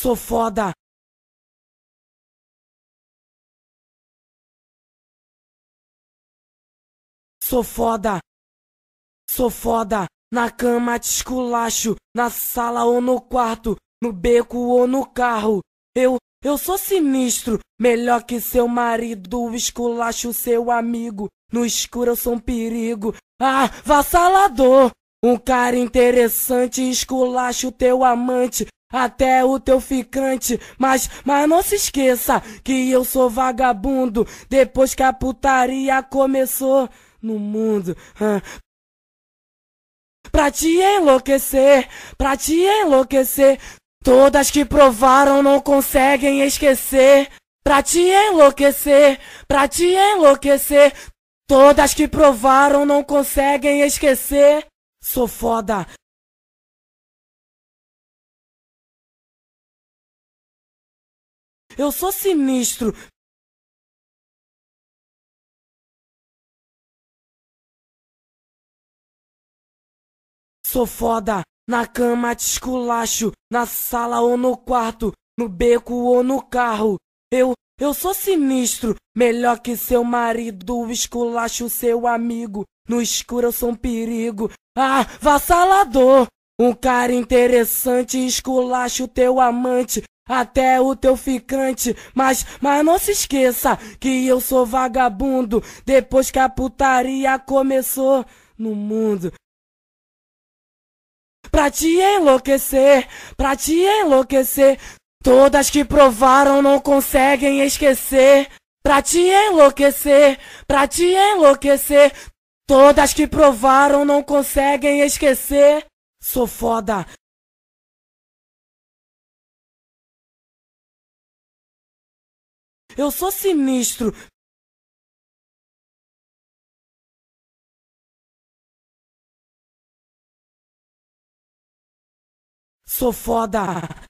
Sou foda! Sou foda! Sou foda! Na cama te esculacho, na sala ou no quarto, no beco ou no carro. Eu, eu sou sinistro, melhor que seu marido, esculacho seu amigo. No escuro eu sou um perigo, ah, vassalador! Um cara interessante, esculacho teu amante, até o teu ficante, mas, mas não se esqueça que eu sou vagabundo depois que a putaria começou no mundo. Pra te enlouquecer, pra te enlouquecer, todas que provaram não conseguem esquecer. Pra te enlouquecer, pra te enlouquecer, todas que provaram não conseguem esquecer. Sou foda, Eu sou sinistro. Sou foda. Na cama te esculacho, na sala ou no quarto, no beco ou no carro. Eu, eu sou sinistro, melhor que seu marido, esculacho seu amigo. No escuro eu sou um perigo, ah, vassalador. Um cara interessante, esculacho teu amante até o teu ficante. Mas, mas não se esqueça que eu sou vagabundo depois que a putaria começou no mundo. Pra te enlouquecer, pra te enlouquecer, todas que provaram não conseguem esquecer. Pra te enlouquecer, pra te enlouquecer, todas que provaram não conseguem esquecer. Sou foda, Eu sou sinistro. Sou foda.